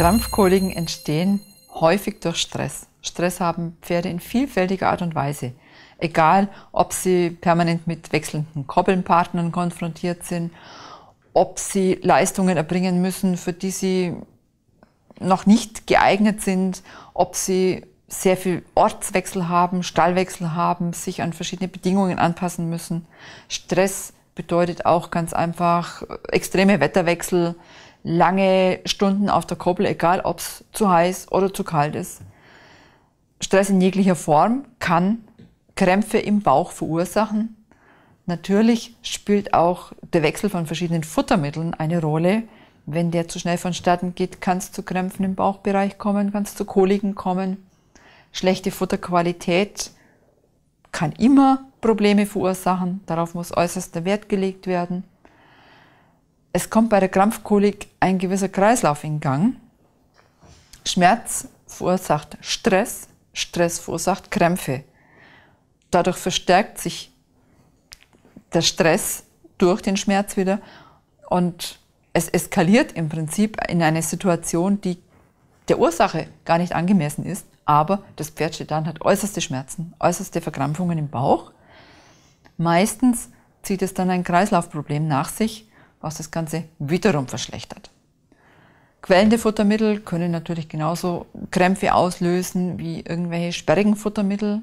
Krampfkoliken entstehen häufig durch Stress. Stress haben Pferde in vielfältiger Art und Weise. Egal, ob sie permanent mit wechselnden Koppelnpartnern konfrontiert sind, ob sie Leistungen erbringen müssen, für die sie noch nicht geeignet sind, ob sie sehr viel Ortswechsel haben, Stallwechsel haben, sich an verschiedene Bedingungen anpassen müssen. Stress bedeutet auch ganz einfach äh, extreme Wetterwechsel, lange Stunden auf der Koppel, egal ob es zu heiß oder zu kalt ist. Stress in jeglicher Form kann Krämpfe im Bauch verursachen. Natürlich spielt auch der Wechsel von verschiedenen Futtermitteln eine Rolle. Wenn der zu schnell vonstatten geht, kann es zu Krämpfen im Bauchbereich kommen, kann es zu Koliken kommen. Schlechte Futterqualität kann immer Probleme verursachen. Darauf muss äußerster Wert gelegt werden es kommt bei der Krampfkolik ein gewisser Kreislauf in Gang. Schmerz verursacht Stress, Stress verursacht Krämpfe. Dadurch verstärkt sich der Stress durch den Schmerz wieder und es eskaliert im Prinzip in eine Situation, die der Ursache gar nicht angemessen ist, aber das Pferd steht dann, hat äußerste Schmerzen, äußerste Verkrampfungen im Bauch. Meistens zieht es dann ein Kreislaufproblem nach sich, was das Ganze wiederum verschlechtert. Quellende Futtermittel können natürlich genauso Krämpfe auslösen wie irgendwelche sperrigen Futtermittel.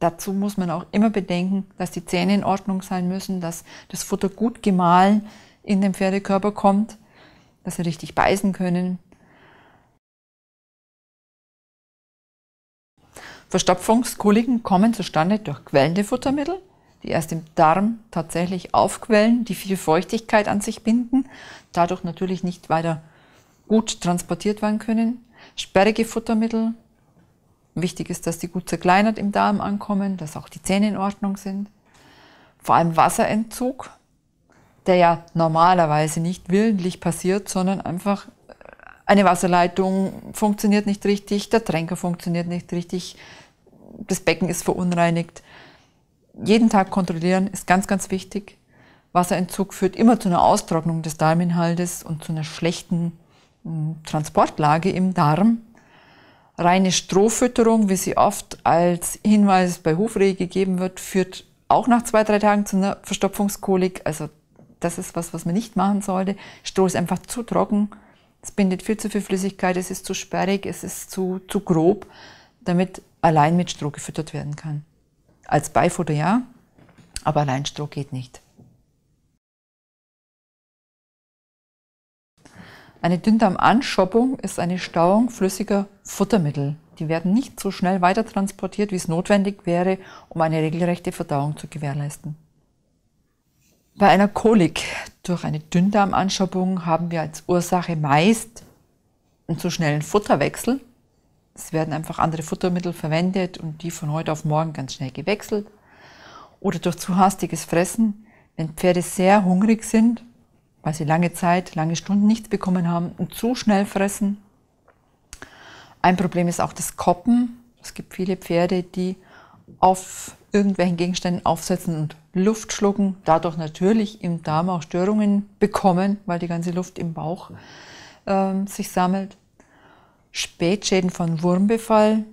Dazu muss man auch immer bedenken, dass die Zähne in Ordnung sein müssen, dass das Futter gut gemahlen in den Pferdekörper kommt, dass sie richtig beißen können. Verstopfungskoliken kommen zustande durch quellende Futtermittel, die erst im Darm tatsächlich aufquellen, die viel Feuchtigkeit an sich binden, dadurch natürlich nicht weiter gut transportiert werden können. Sperrige Futtermittel. Wichtig ist, dass die gut zerkleinert im Darm ankommen, dass auch die Zähne in Ordnung sind. Vor allem Wasserentzug, der ja normalerweise nicht willentlich passiert, sondern einfach äh, eine Wasserleitung funktioniert nicht richtig, der Tränker funktioniert nicht richtig, das Becken ist verunreinigt jeden Tag kontrollieren ist ganz, ganz wichtig. Wasserentzug führt immer zu einer Austrocknung des Darminhaltes und zu einer schlechten hm, Transportlage im Darm. Reine Strohfütterung, wie sie oft als Hinweis bei Hufrehe gegeben wird, führt auch nach zwei, drei Tagen zu einer Verstopfungskolik. Also das ist was, was man nicht machen sollte. Stroh ist einfach zu trocken. Es bindet viel zu viel Flüssigkeit, es ist zu sperrig, es ist zu, zu grob, damit allein mit Stroh gefüttert werden kann. Als Beifutter ja, aber allein Stroh geht nicht. Eine Dünndarmanschoppung ist eine Stauung flüssiger Futtermittel. Die werden nicht so schnell weitertransportiert, wie es notwendig wäre, um eine regelrechte Verdauung zu gewährleisten. Bei einer Kolik durch eine Dünndarmanschoppung haben wir als Ursache meist einen zu schnellen Futterwechsel es werden einfach andere Futtermittel verwendet und die von heute auf morgen ganz schnell gewechselt. Oder durch zu hastiges Fressen, wenn Pferde sehr hungrig sind, weil sie lange Zeit, lange Stunden nichts bekommen haben und zu schnell fressen. Ein Problem ist auch das Koppen. Es gibt viele Pferde, die auf irgendwelchen Gegenständen aufsetzen und Luft schlucken, dadurch natürlich im Darm auch Störungen bekommen, weil die ganze Luft im Bauch äh, sich sammelt. Spätschäden von Wurmbefall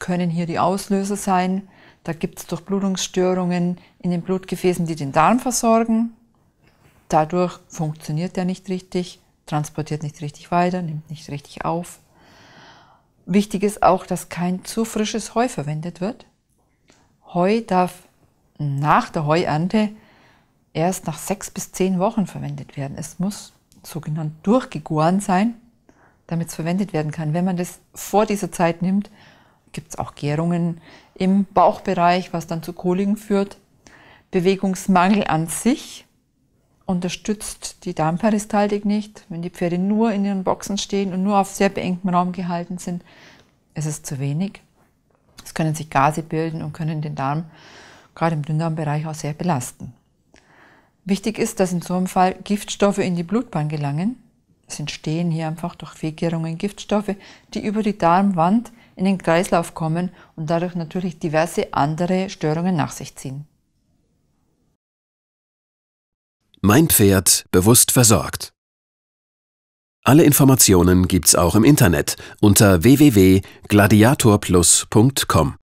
können hier die Auslöser sein. Da gibt es Durchblutungsstörungen in den Blutgefäßen, die den Darm versorgen. Dadurch funktioniert er nicht richtig, transportiert nicht richtig weiter, nimmt nicht richtig auf. Wichtig ist auch, dass kein zu frisches Heu verwendet wird. Heu darf nach der Heuernte erst nach sechs bis zehn Wochen verwendet werden. Es muss sogenannt durchgegoren sein damit es verwendet werden kann. Wenn man das vor dieser Zeit nimmt, gibt es auch Gärungen im Bauchbereich, was dann zu Koliken führt. Bewegungsmangel an sich unterstützt die Darmperistaltik nicht. Wenn die Pferde nur in ihren Boxen stehen und nur auf sehr beengtem Raum gehalten sind, ist es zu wenig. Es können sich Gase bilden und können den Darm, gerade im Dünndarmbereich, auch sehr belasten. Wichtig ist, dass in so einem Fall Giftstoffe in die Blutbahn gelangen es entstehen hier einfach durch Verkehrungen Giftstoffe, die über die Darmwand in den Kreislauf kommen und dadurch natürlich diverse andere Störungen nach sich ziehen. Mein Pferd bewusst versorgt. Alle Informationen gibt's auch im Internet unter www.gladiatorplus.com.